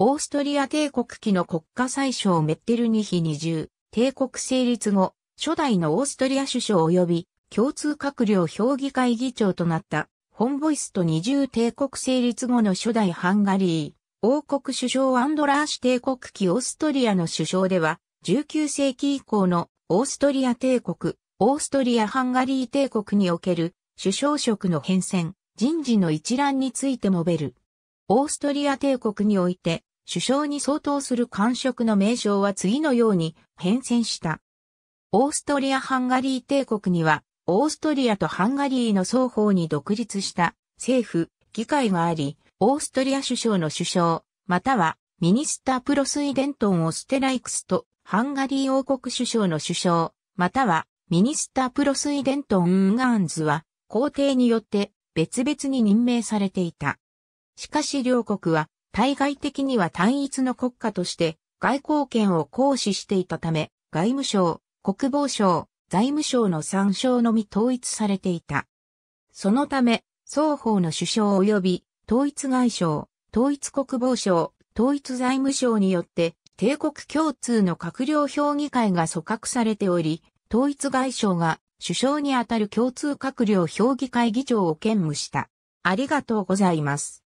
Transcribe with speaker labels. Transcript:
Speaker 1: オーストリア帝国期の国家宰相メッテルニヒ20、帝国成立
Speaker 2: 後、初代のオーストリア首相及び共通閣僚評議会議長となった、フォン・ボイスト20帝国成立後の初代ハンガリー、王国首相アンドラーシ帝国期オーストリアの首相では、19世紀以降のオーストリア帝国、オーストリア・ハンガリー帝国における首相職の変遷、人事の一覧について述べる。オーストリア帝国において、首相に相当する官職の名称は次のように変遷した。オーストリア・ハンガリー帝国には、オーストリアとハンガリーの双方に独立した政府、議会があり、オーストリア首相の首相、またはミニスタープロスイデントン・オステライクスと、ハンガリー王国首相の首相、またはミニスタープロスイデントン・ウンガーンズは、皇帝によって別々に任命されていた。しかし両国は対外的には単一の国家として外交権を行使していたため、外務省、国防省、財務省の参照のみ統一されていた。そのため、双方の首相及び統一外相、統一国防省、統一財務省によって帝国共通の閣僚評議会が組閣されており、統一外相が首相にあたる共通閣僚評議会議長を兼
Speaker 1: 務した。ありがとうございます。